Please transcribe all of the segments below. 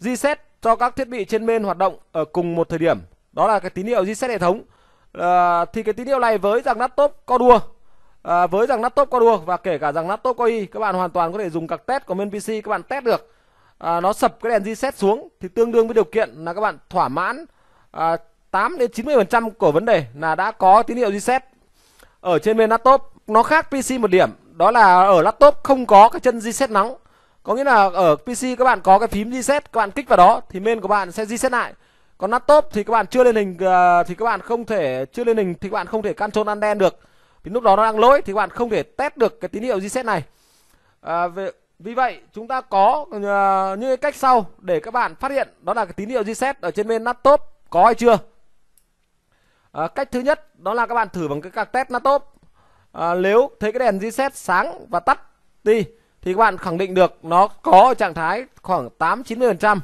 reset cho các thiết bị trên bên hoạt động ở cùng một thời điểm đó là cái tín hiệu reset hệ thống à, thì cái tín hiệu này với rằng laptop co đua à, với rằng laptop co đua và kể cả rằng laptop có y các bạn hoàn toàn có thể dùng các test của bên PC các bạn test được à, nó sập cái đèn reset xuống thì tương đương với điều kiện là các bạn thỏa mãn à, 8 đến 90% của vấn đề là đã có tín hiệu reset ở trên bên laptop nó khác PC một điểm đó là ở laptop không có cái chân reset nóng có nghĩa là ở PC các bạn có cái phím reset Các bạn kích vào đó thì main của bạn sẽ reset lại Còn laptop thì các bạn chưa lên hình ờ, Thì các bạn không thể Chưa lên hình thì các bạn không thể control ăn đen được thì lúc đó nó đang lỗi thì các bạn không thể test được Cái tín hiệu reset này à, về, Vì vậy chúng ta có uh, ờ, Những cách sau để các bạn phát hiện Đó là cái tín hiệu reset ở trên bên laptop Có hay chưa à, Cách thứ nhất đó là các bạn thử bằng cái card test laptop à, Nếu thấy cái đèn reset sáng và tắt đi thì các bạn khẳng định được nó có ở trạng thái khoảng 8 90%.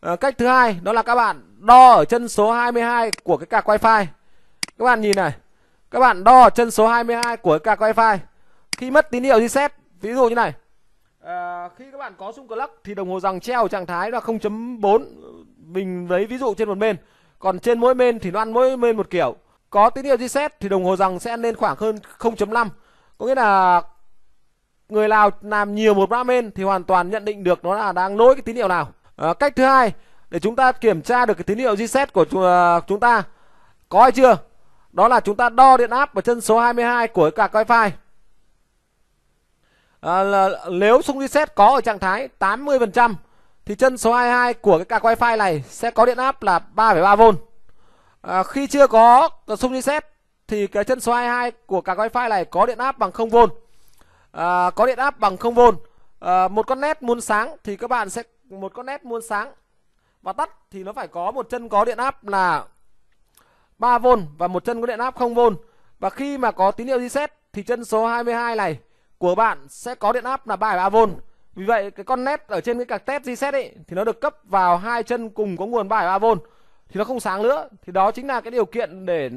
À, cách thứ hai đó là các bạn đo ở chân số 22 của cái card wifi. Các bạn nhìn này. Các bạn đo ở chân số 22 của cái card wifi. Khi mất tín hiệu reset, ví dụ như này. À, khi các bạn có sung clock thì đồng hồ rằng treo ở trạng thái là 0.4 mình lấy ví dụ trên một bên. Còn trên mỗi bên thì nó ăn mỗi bên một kiểu. Có tín hiệu reset thì đồng hồ rằng sẽ lên khoảng hơn 0.5. Có nghĩa là người nào làm nhiều một ramen thì hoàn toàn nhận định được nó là đang lỗi cái tín hiệu nào à, cách thứ hai để chúng ta kiểm tra được cái tín hiệu reset của ờ, chúng ta có hay chưa đó là chúng ta đo điện áp ở chân số 22 của cái cạc wifi à, là, nếu xung reset có ở trạng thái 80 phần trăm thì chân số 22 của cái cạc wifi này sẽ có điện áp là 3,3V à, khi chưa có xung reset thì cái chân số 22 của cạc wifi này có điện áp bằng 0V à, có điện áp bằng 0V à, một con nét muốn sáng thì các bạn sẽ một con nét muốn sáng và tắt thì nó phải có một chân có điện áp là 3V và một chân có điện áp 0V và khi mà có tín hiệu reset thì chân số 22 này của bạn sẽ có điện áp là 3,3V vì vậy cái con nét ở trên cái cạc test reset ấy thì nó được cấp vào hai chân cùng có nguồn 3,3V thì nó không sáng nữa thì đó chính là cái điều kiện để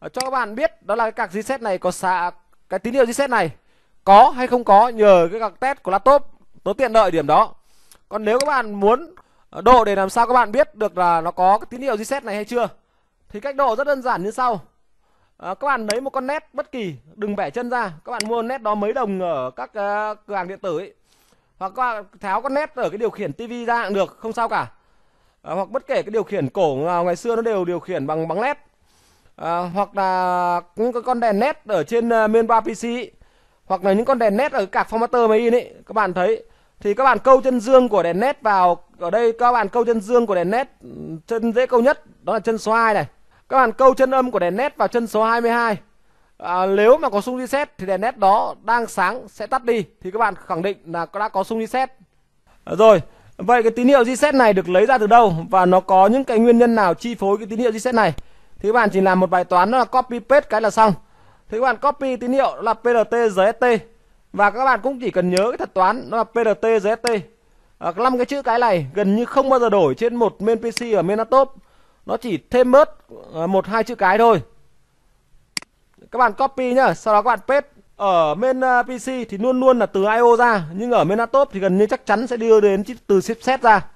à, cho các bạn biết đó là cái cạc reset này có xạ cái tín hiệu reset này có hay không có nhờ cái các test của laptop nó tiện lợi điểm đó còn nếu các bạn muốn ờ, độ để làm sao các bạn biết được là nó có cái tín hiệu reset này hay chưa thì cách độ rất đơn giản như sau à, các bạn lấy một con nét bất kỳ đừng bẻ chân ra các bạn mua nét đó mấy đồng ở các uh, cửa hàng điện tử ấy hoặc các bạn tháo con nét ở cái điều khiển tivi ra cũng được không sao cả à, hoặc bất kể cái điều khiển cổ ngày xưa nó đều điều khiển bằng bằng led à, hoặc là những cái con đèn nét ở trên uh, main bar pc ấy hoặc là những con đèn nét ở các formatter máy in ấy các bạn thấy thì các bạn câu chân dương của đèn nét vào ở đây các bạn câu chân dương của đèn nét chân dễ câu nhất đó là chân số 2 này các bạn câu chân âm của đèn nét vào chân số 22 à, nếu mà có sung reset thì đèn nét đó đang sáng sẽ tắt đi thì các bạn khẳng định là đã có sung reset à, rồi vậy cái tín hiệu reset này được lấy ra từ đâu và nó có những cái nguyên nhân nào chi phối cái tín hiệu reset này thì các bạn chỉ làm một bài toán đó là copy paste cái là xong thì các bạn copy tín hiệu là PRT GST và các bạn cũng chỉ cần nhớ cái thuật toán đó là PRT GST. năm à, cái chữ cái này gần như không bao giờ đổi trên một main PC ở main laptop. Nó chỉ thêm bớt à, một hai chữ cái thôi. Các bạn copy nhá, sau đó các bạn paste ở main à, PC thì luôn luôn là từ IO ra, nhưng ở main laptop thì gần như chắc chắn sẽ đưa đến từ chipset ra.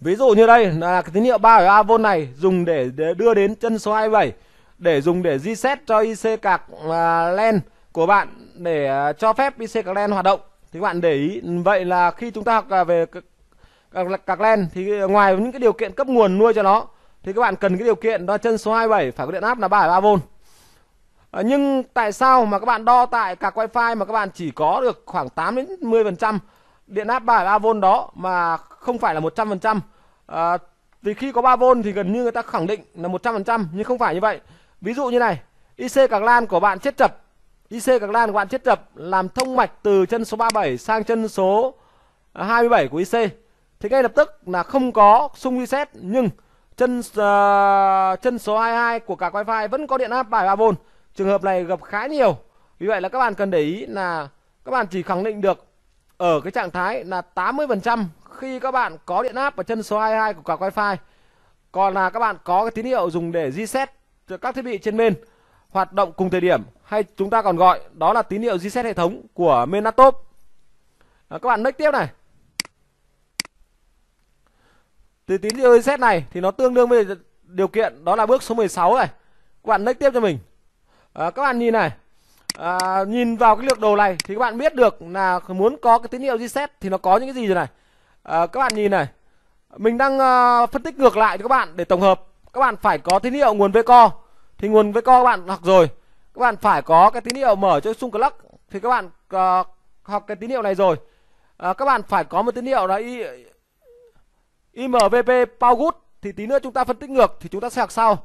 Ví dụ như đây là cái tín hiệu 3 ở A volt này dùng để đưa đến chân số 27 để dùng để reset cho IC cạc à, len của bạn để à, cho phép IC cạc len hoạt động thì các bạn để ý vậy là khi chúng ta học à, về cạc, len thì ngoài những cái điều kiện cấp nguồn nuôi cho nó thì các bạn cần cái điều kiện đo chân số 27 phải có điện áp là 3,3V à, nhưng tại sao mà các bạn đo tại cạc wifi mà các bạn chỉ có được khoảng 8 đến 10% điện áp 3,3V đó mà không phải là 100% à, vì khi có 3V thì gần như người ta khẳng định là 100% nhưng không phải như vậy ví dụ như này IC càng lan của bạn chết chập IC càng lan của bạn chết chập làm thông mạch từ chân số 37 sang chân số 27 của IC thì ngay lập tức là không có xung reset nhưng chân uh, chân số 22 của cả wifi vẫn có điện áp 73V trường hợp này gặp khá nhiều vì vậy là các bạn cần để ý là các bạn chỉ khẳng định được ở cái trạng thái là 80% khi các bạn có điện áp ở chân số 22 của cả wifi còn là các bạn có cái tín hiệu dùng để reset các thiết bị trên main hoạt động cùng thời điểm hay chúng ta còn gọi đó là tín hiệu reset hệ thống của main laptop. À, các bạn next tiếp này. từ tín hiệu reset này thì nó tương đương với điều kiện đó là bước số 16 này. Các bạn next tiếp cho mình. À, các bạn nhìn này. À, nhìn vào cái lược đồ này thì các bạn biết được là muốn có cái tín hiệu reset thì nó có những cái gì rồi này. À, các bạn nhìn này. Mình đang uh, phân tích ngược lại cho các bạn để tổng hợp. Các bạn phải có tín hiệu nguồn Vco thì nguồn với co các bạn học rồi các bạn phải có cái tín hiệu mở cho xung clock thì các bạn uh, học cái tín hiệu này rồi uh, các bạn phải có một tín hiệu là IMVP Power Good thì tí nữa chúng ta phân tích ngược thì chúng ta sẽ học sau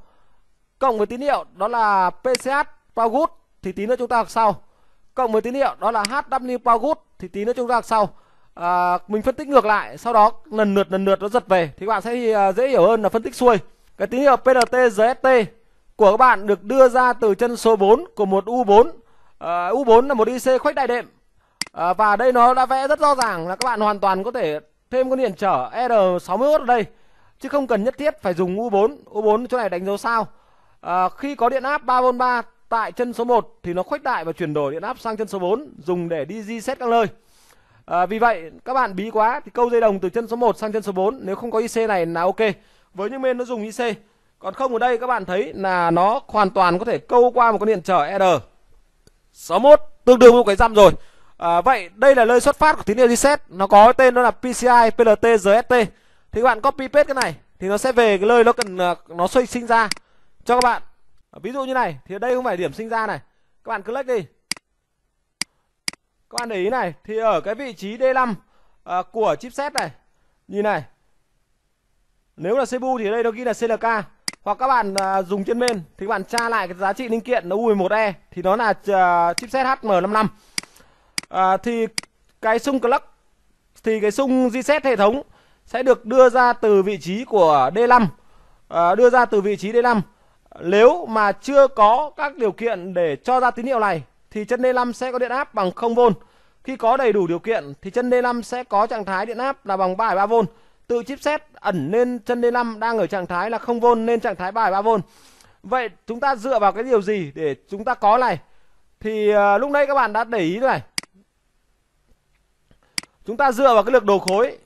cộng với tín hiệu đó là PCH Power Good thì tí nữa chúng ta học sau cộng với tín hiệu đó là HW Power Good thì tí nữa chúng ta học sau à, mình phân tích ngược lại sau đó lần lượt lần lượt nó giật về thì các bạn sẽ uh, dễ hiểu hơn là phân tích xuôi cái tín hiệu PLT GST của các bạn được đưa ra từ chân số 4 của một U4. À, U4 là một IC khuếch đại đệm. À, và đây nó đã vẽ rất rõ ràng là các bạn hoàn toàn có thể thêm con điện trở R61 ở đây chứ không cần nhất thiết phải dùng U4. U4 chỗ này đánh dấu sao. À, khi có điện áp 3V3 tại chân số 1 thì nó khuếch đại và chuyển đổi điện áp sang chân số 4 dùng để đi di xét các nơi. À, vì vậy các bạn bí quá thì câu dây đồng từ chân số 1 sang chân số 4 nếu không có IC này là ok. Với những bên nó dùng IC còn không ở đây các bạn thấy là nó hoàn toàn có thể câu qua một con điện trở R. 61 tương đương với một cái răm rồi. À, vậy đây là nơi xuất phát của tín hiệu reset, nó có tên đó là PCI PLT GST. Thì các bạn copy paste cái này thì nó sẽ về cái nơi nó cần à, nó xoay sinh ra cho các bạn. À, ví dụ như này thì ở đây không phải điểm sinh ra này. Các bạn click đi. Các bạn để ý này thì ở cái vị trí D5 à, của chipset này, nhìn này. Nếu là CPU thì ở đây nó ghi là CLK hoặc các bạn uh, dùng trên bên thì các bạn tra lại cái giá trị linh kiện nó U11E thì nó là uh, chipset HM55 uh, à, thì cái sung clock thì cái sung reset hệ thống sẽ được đưa ra từ vị trí của D5 uh, đưa ra từ vị trí D5 nếu mà chưa có các điều kiện để cho ra tín hiệu này thì chân D5 sẽ có điện áp bằng 0V khi có đầy đủ điều kiện thì chân D5 sẽ có trạng thái điện áp là bằng 3,3V tự chipset ẩn lên chân D5 đang ở trạng thái là 0V lên trạng thái 3.3V. Vậy chúng ta dựa vào cái điều gì để chúng ta có này? Thì uh, lúc nãy các bạn đã để ý này. Chúng ta dựa vào cái lực đồ khối.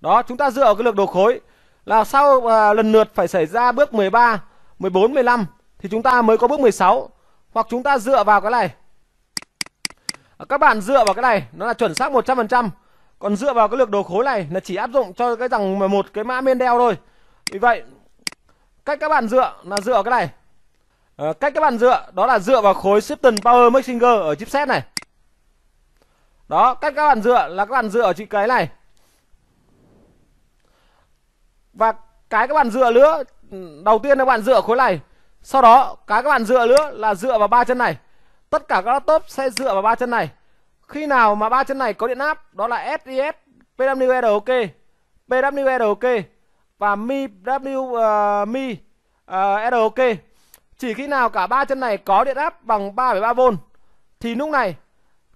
Đó, chúng ta dựa vào cái lực đồ khối là sau uh, lần lượt phải xảy ra bước 13, 14, 15 thì chúng ta mới có bước 16 hoặc chúng ta dựa vào cái này. Các bạn dựa vào cái này, nó là chuẩn xác 100% còn dựa vào cái lược đồ khối này là chỉ áp dụng cho cái rằng mà một cái mã đeo thôi vì vậy cách các bạn dựa là dựa cái này à, cách các bạn dựa đó là dựa vào khối Shipton Power Maxinger ở chipset này đó cách các bạn dựa là các bạn dựa ở chữ cái này và cái các bạn dựa nữa đầu tiên là các bạn dựa khối này sau đó cái các bạn dựa nữa là dựa vào ba chân này tất cả các laptop sẽ dựa vào ba chân này khi nào mà ba chân này có điện áp đó là SIS PWROK e PWROK e và mi w uh, mi uh, ờ, e ROK chỉ khi nào cả ba chân này có điện áp bằng 3,3V thì lúc này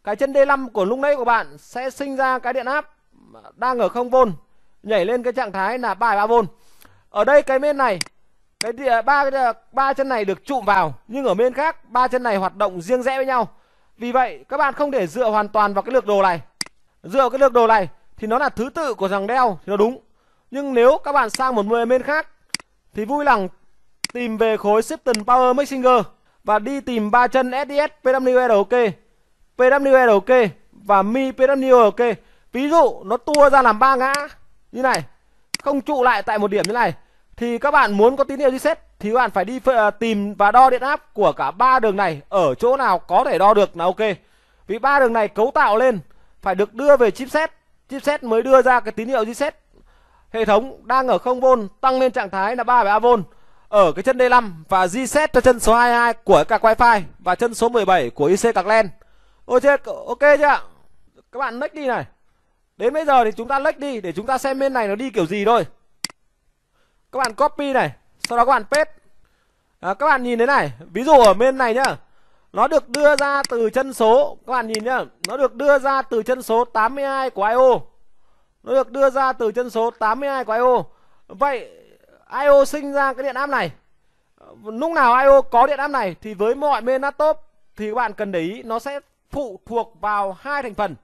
cái chân D5 của lúc nãy của bạn sẽ sinh ra cái điện áp đang ở 0V nhảy lên cái trạng thái là 3,3V. Ở đây cái bên này cái ba ba chân này được trụm vào nhưng ở bên khác ba chân này hoạt động riêng rẽ với nhau. Vì vậy các bạn không để dựa hoàn toàn vào cái lược đồ này. Dựa vào cái lược đồ này thì nó là thứ tự của thằng đeo thì nó đúng. Nhưng nếu các bạn sang một bên khác thì vui lòng tìm về khối Shipton Power Maxinger và đi tìm ba chân SDS ok, PWROK, ok và Mi ok Ví dụ nó tua ra làm ba ngã như này, không trụ lại tại một điểm như này thì các bạn muốn có tín hiệu reset thì các bạn phải đi à, tìm và đo điện áp của cả ba đường này ở chỗ nào có thể đo được là ok. Vì ba đường này cấu tạo lên phải được đưa về chipset, chipset mới đưa ra cái tín hiệu reset. Hệ thống đang ở 0V tăng lên trạng thái là 3,3V ở cái chân D5 và reset cho chân số 22 của cạc wifi và chân số 17 của IC các len. Ok ok chưa Các bạn lách đi này. Đến bây giờ thì chúng ta lách đi để chúng ta xem bên này nó đi kiểu gì thôi. Các bạn copy này sau đó các bạn paste à, các bạn nhìn thế này ví dụ ở bên này nhá nó được đưa ra từ chân số các bạn nhìn nhá nó được đưa ra từ chân số 82 của IO nó được đưa ra từ chân số 82 của IO vậy IO sinh ra cái điện áp này lúc nào IO có điện áp này thì với mọi bên laptop thì các bạn cần để ý nó sẽ phụ thuộc vào hai thành phần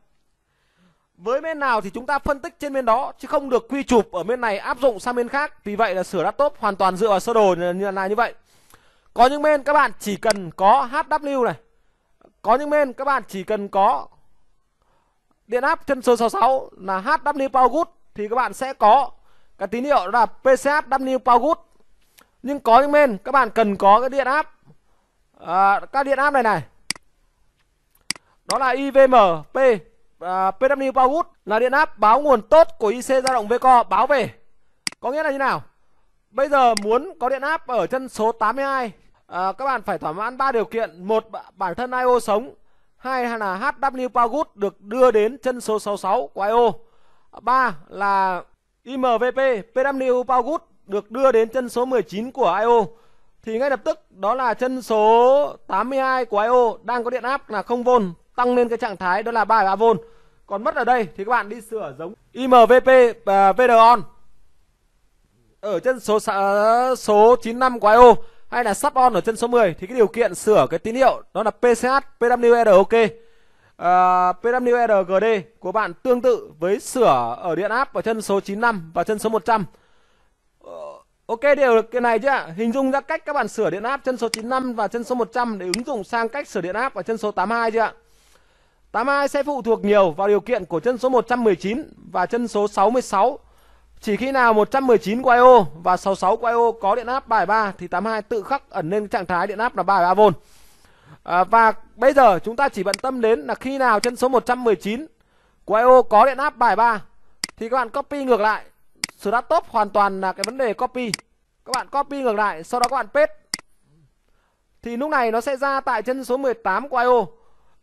với bên nào thì chúng ta phân tích trên bên đó chứ không được quy chụp ở bên này áp dụng sang bên khác vì vậy là sửa laptop hoàn toàn dựa vào sơ đồ như là như vậy có những bên các bạn chỉ cần có HW này có những bên các bạn chỉ cần có điện áp chân số 66 là HW Power Good thì các bạn sẽ có cái tín hiệu đó là PCHW Power Good nhưng có những bên các bạn cần có cái điện áp à, các điện áp này này đó là IVM P à, PW Powerwood là điện áp báo nguồn tốt của IC dao động Vco báo về. Có nghĩa là như nào? Bây giờ muốn có điện áp ở chân số 82 à, các bạn phải thỏa mãn ba điều kiện, một bản thân IO sống, hai là HW Powerwood được đưa đến chân số 66 của IO. ba là IMVP PW Powerwood được đưa đến chân số 19 của IO thì ngay lập tức đó là chân số 82 của IO đang có điện áp là 0V tăng lên cái trạng thái đó là 3,3V. Còn mất ở đây thì các bạn đi sửa giống IMVP và VD ở chân số số 95 của IO hay là sub on ở chân số 10 thì cái điều kiện sửa cái tín hiệu đó là PCH PWR OK. À, PWR của bạn tương tự với sửa ở điện áp ở chân số 95 và chân số 100. Ờ, ok điều cái này chứ ạ. Hình dung ra cách các bạn sửa điện áp chân số 95 và chân số 100 để ứng dụng sang cách sửa điện áp ở chân số 82 chưa ạ? Tám ai sẽ phụ thuộc nhiều vào điều kiện của chân số 119 và chân số 66. Chỉ khi nào 119 của IO và 66 của IO có điện áp bài 3 thì 82 tự khắc ẩn lên trạng thái điện áp là 33V. À, và bây giờ chúng ta chỉ bận tâm đến là khi nào chân số 119 của IO có điện áp bài 3 thì các bạn copy ngược lại. Sử đã top hoàn toàn là cái vấn đề copy. Các bạn copy ngược lại, sau đó các bạn paste. Thì lúc này nó sẽ ra tại chân số 18 của IO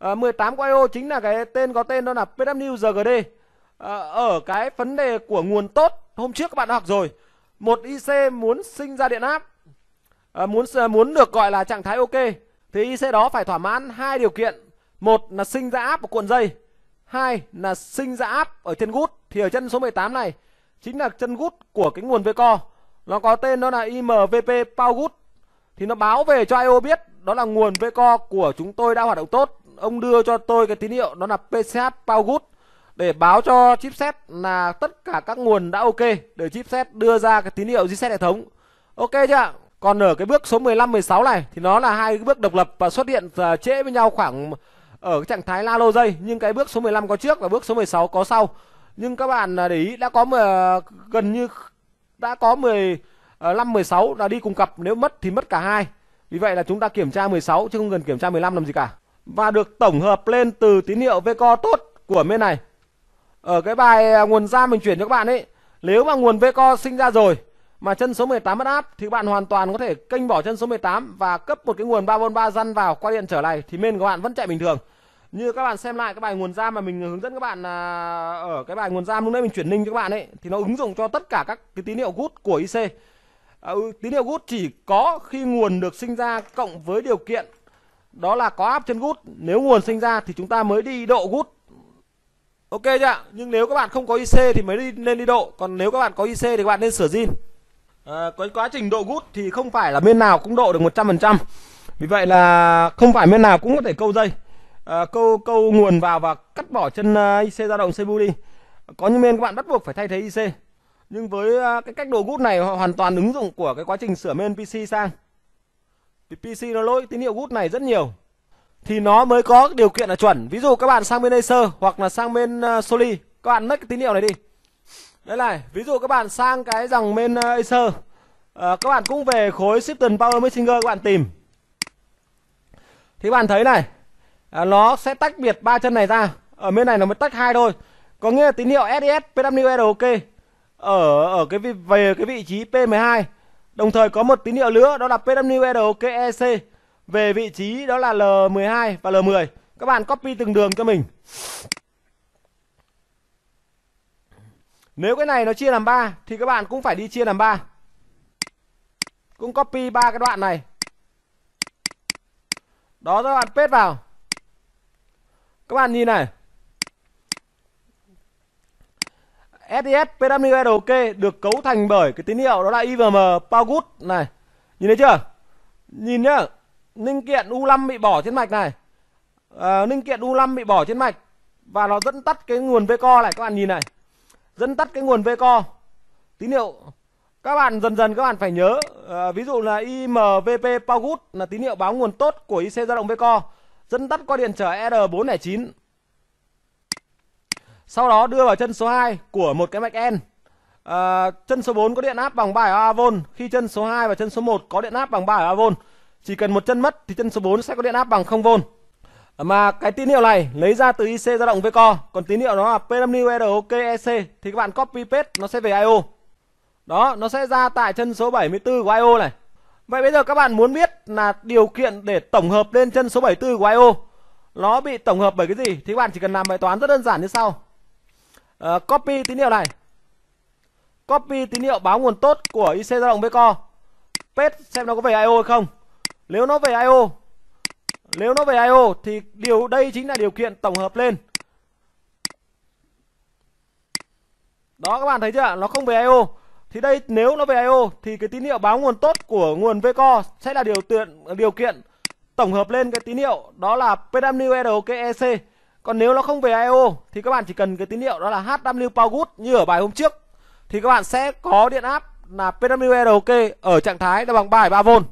à, ờ, 18 của IO chính là cái tên có tên đó là PW GD à, ờ, ở cái vấn đề của nguồn tốt hôm trước các bạn đã học rồi một IC muốn sinh ra điện áp à, muốn muốn được gọi là trạng thái ok thì IC đó phải thỏa mãn hai điều kiện một là sinh ra áp ở cuộn dây hai là sinh ra áp ở chân gút thì ở chân số 18 này chính là chân gút của cái nguồn vco nó có tên đó là IMVP Power Good thì nó báo về cho IO biết đó là nguồn vco của chúng tôi đã hoạt động tốt ông đưa cho tôi cái tín hiệu đó là PCH Powergood để báo cho chipset là tất cả các nguồn đã ok để chipset đưa ra cái tín hiệu reset hệ thống. Ok chưa ạ? Còn ở cái bước số 15 16 này thì nó là hai cái bước độc lập và xuất hiện uh, trễ với nhau khoảng ở cái trạng thái la lô dây nhưng cái bước số 15 có trước và bước số 16 có sau. Nhưng các bạn để ý đã có 10, gần như đã có 15 16 là đi cùng cặp nếu mất thì mất cả hai. Vì vậy là chúng ta kiểm tra 16 chứ không cần kiểm tra 15 làm gì cả và được tổng hợp lên từ tín hiệu Vco tốt của bên này. Ở cái bài à, nguồn ra mình chuyển cho các bạn ấy, nếu mà nguồn Vco sinh ra rồi mà chân số 18 mất áp thì bạn hoàn toàn có thể kênh bỏ chân số 18 và cấp một cái nguồn 3V 3 răn vào qua điện trở này thì men của bạn vẫn chạy bình thường. Như các bạn xem lại cái bài nguồn giam mà mình hướng dẫn các bạn à, ở cái bài nguồn giam lúc nãy mình chuyển ninh cho các bạn ấy thì nó ứng dụng cho tất cả các cái tín hiệu gút của IC. À, ừ, tín hiệu gút chỉ có khi nguồn được sinh ra cộng với điều kiện đó là có áp chân gút nếu nguồn sinh ra thì chúng ta mới đi độ gút ok chưa nhưng nếu các bạn không có IC thì mới đi, nên đi độ còn nếu các bạn có IC thì các bạn nên sửa zin à, cái quá trình độ gút thì không phải là bên nào cũng độ được 100% vì vậy là không phải bên nào cũng có thể câu dây à, câu câu nguồn vào và cắt bỏ chân à, IC dao động Cebu đi có những bên các bạn bắt buộc phải thay thế IC nhưng với à, cái cách độ gút này hoàn toàn ứng dụng của cái quá trình sửa main PC sang thì PC nó lỗi tín hiệu gút này rất nhiều thì nó mới có điều kiện là chuẩn ví dụ các bạn sang bên Acer hoặc là sang bên uh, ờ, Soli các bạn mất cái tín hiệu này đi Đây này ví dụ các bạn sang cái dòng bên uh, Acer uh, các bạn cũng về khối Shifton Power Messenger các bạn tìm thì các bạn thấy này uh, nó sẽ tách biệt ba chân này ra ở bên này nó mới tách hai thôi có nghĩa là tín hiệu SES PWR ok ở ở cái về cái vị trí P12 Đồng thời có một tín hiệu nữa đó là PWRKEC về vị trí đó là L12 và L10. Các bạn copy từng đường cho mình. Nếu cái này nó chia làm 3 thì các bạn cũng phải đi chia làm 3. Cũng copy ba cái đoạn này. Đó các bạn paste vào. Các bạn nhìn này. SIS PWL OK được cấu thành bởi cái tín hiệu đó là IVM Power Good này. Nhìn thấy chưa? Nhìn nhá. Linh kiện U5 bị bỏ trên mạch này. À, ờ, linh kiện U5 bị bỏ trên mạch và nó dẫn tắt cái nguồn Vco này các bạn nhìn này. Dẫn tắt cái nguồn Vco. Tín hiệu các bạn dần dần các bạn phải nhớ à, ví dụ là IMVP Power Good là tín hiệu báo nguồn tốt của IC dao động Vco dẫn tắt qua điện trở R409 sau đó đưa vào chân số 2 của một cái mạch n à, chân số 4 có điện áp bằng 3 A V khi chân số 2 và chân số 1 có điện áp bằng 3 A V chỉ cần một chân mất thì chân số 4 sẽ có điện áp bằng 0 V mà cái tín hiệu này lấy ra từ IC dao động Vco còn tín hiệu đó là PWROKEC thì các bạn copy paste nó sẽ về IO đó nó sẽ ra tại chân số 74 của IO này Vậy bây giờ các bạn muốn biết là điều kiện để tổng hợp lên chân số 74 của IO nó bị tổng hợp bởi cái gì thì các bạn chỉ cần làm bài toán rất đơn giản như sau uh, copy tín hiệu này copy tín hiệu báo nguồn tốt của IC dao động VCO, paste xem nó có về IO hay không nếu nó về IO nếu nó về IO thì điều đây chính là điều kiện tổng hợp lên đó các bạn thấy chưa nó không về IO thì đây nếu nó về IO thì cái tín hiệu báo nguồn tốt của nguồn Vco sẽ là điều kiện điều kiện tổng hợp lên cái tín hiệu đó là PWRKEC còn nếu nó không về IO thì các bạn chỉ cần cái tín hiệu đó là HW power good như ở bài hôm trước thì các bạn sẽ có điện áp là PWROK ở trạng thái là bằng 3 3V.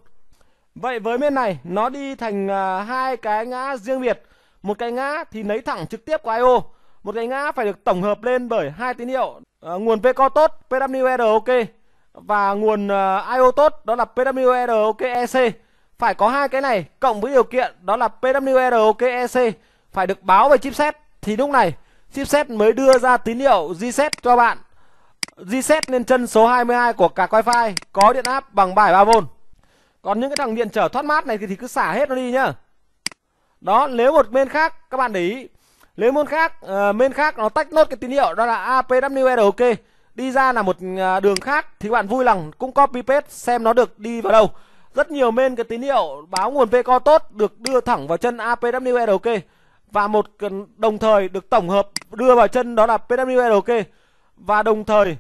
Vậy với bên này nó đi thành à, hai cái ngã riêng biệt, một cái ngã thì lấy thẳng trực tiếp của IO, một cái ngã phải được tổng hợp lên bởi hai tín hiệu uh, nguồn VCO tốt PWROK và nguồn à, IO tốt đó là PWROK EC. Phải có hai cái này cộng với điều kiện đó là PWROK EC phải được báo về chipset thì lúc này chipset mới đưa ra tín hiệu reset cho bạn reset lên chân số 22 của cả wifi có điện áp bằng 3,3V còn những cái thằng điện trở thoát mát này thì cứ xả hết nó đi nhá đó nếu một bên khác các bạn để ý nếu bên khác uh, bên khác nó tách nốt cái tín hiệu đó là APWR ok đi ra là một ờ, đường khác thì bạn vui lòng cũng copy paste xem nó được đi vào đâu rất nhiều men cái tín hiệu báo nguồn vco tốt được đưa thẳng vào chân APWR ok và một đồng thời được tổng hợp đưa vào chân đó là PWLK và đồng thời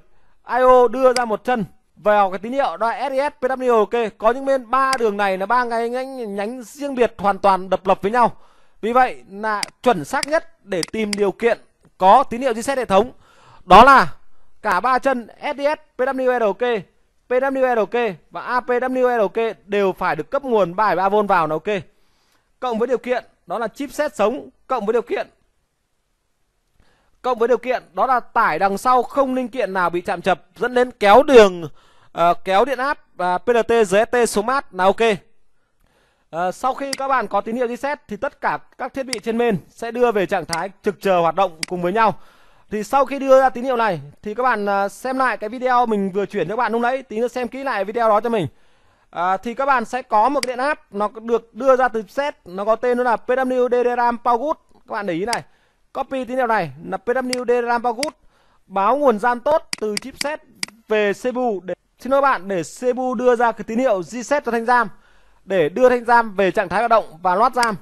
IO đưa ra một chân vào cái tín hiệu đó là SES PWLK có những bên ba đường này là ba cái nhánh, nhánh riêng biệt hoàn toàn độc lập với nhau vì vậy là chuẩn xác nhất để tìm điều kiện có tín hiệu chính xác hệ thống đó là cả ba chân SDS, PWLK, PWLK và APWLK đều phải được cấp nguồn 3,3V vào là ok. Cộng với điều kiện đó là chipset sống cộng với điều kiện cộng với điều kiện đó là tải đằng sau không linh kiện nào bị chạm chập dẫn đến kéo đường uh, kéo điện áp uh, PLT GST số mát là ok. Uh, sau khi các bạn có tín hiệu reset thì tất cả các thiết bị trên bên sẽ đưa về trạng thái trực chờ hoạt động cùng với nhau. Thì sau khi đưa ra tín hiệu này thì các bạn uh, xem lại cái video mình vừa chuyển cho các bạn lúc nãy, tí nữa xem kỹ lại video đó cho mình à, thì các bạn sẽ có một cái điện áp nó được đưa ra từ set nó có tên đó là PWD RAM Powergood các bạn để ý này copy tín hiệu này là PWD RAM Powergood báo nguồn gian tốt từ chipset về CPU để xin lỗi bạn để CPU đưa ra cái tín hiệu reset cho thanh giam để đưa thanh giam về trạng thái hoạt động và loát giam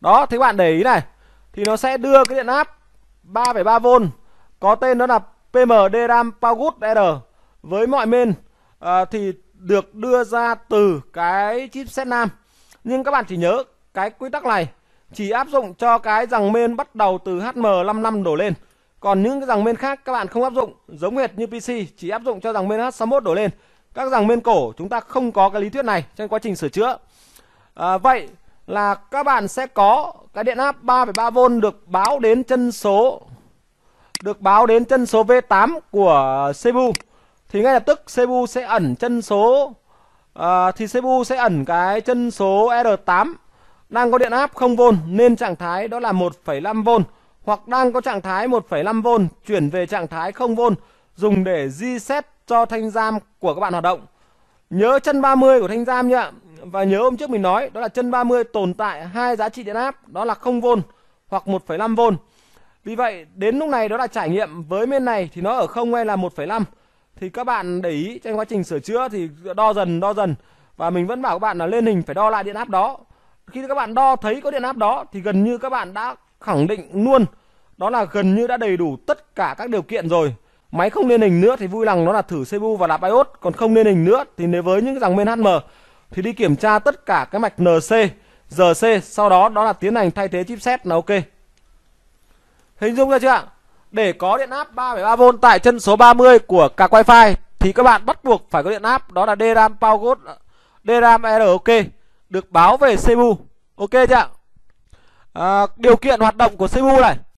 đó thì các bạn để ý này thì nó sẽ đưa cái điện áp 3,3V có tên đó là PMD RAM Powergood R với mọi men à, thì được đưa ra từ cái chipset nam nhưng các bạn chỉ nhớ cái quy tắc này chỉ áp dụng cho cái dòng main bắt đầu từ HM55 đổ lên còn những cái dòng main khác các bạn không áp dụng giống hệt như PC chỉ áp dụng cho dòng main H61 đổ lên các dòng main cổ chúng ta không có cái lý thuyết này trong quá trình sửa chữa à, vậy là các bạn sẽ có cái điện áp 3,3V được báo đến chân số được báo đến chân số V8 của CPU thì ngay lập tức Cebu sẽ ẩn chân số à, thì Cebu sẽ ẩn cái chân số R8 đang có điện áp 0V nên trạng thái đó là 1,5V hoặc đang có trạng thái 1,5V chuyển về trạng thái 0V dùng để reset cho thanh giam của các bạn hoạt động. Nhớ chân 30 của thanh giam nhá. Và nhớ hôm trước mình nói đó là chân 30 tồn tại hai giá trị điện áp đó là 0V hoặc 1,5V. Vì vậy đến lúc này đó là trải nghiệm với bên này thì nó ở không hay là 1,5 thì các bạn để ý trong quá trình sửa chữa thì đo dần đo dần và mình vẫn bảo các bạn là lên hình phải đo lại điện áp đó khi các bạn đo thấy có điện áp đó thì gần như các bạn đã khẳng định luôn đó là gần như đã đầy đủ tất cả các điều kiện rồi máy không lên hình nữa thì vui lòng nó là thử CPU và lạp iốt còn không lên hình nữa thì nếu với những dòng bên HM thì đi kiểm tra tất cả cái mạch NC RC sau đó đó là tiến hành thay thế chipset là ok hình dung ra chưa ạ để có điện áp 3,3V tại chân số 30 của cạc wifi thì các bạn bắt buộc phải có điện áp đó là DRAM PowerGo DRAM ROK được báo về CPU. Ok chưa ạ? À, điều kiện hoạt động của CPU này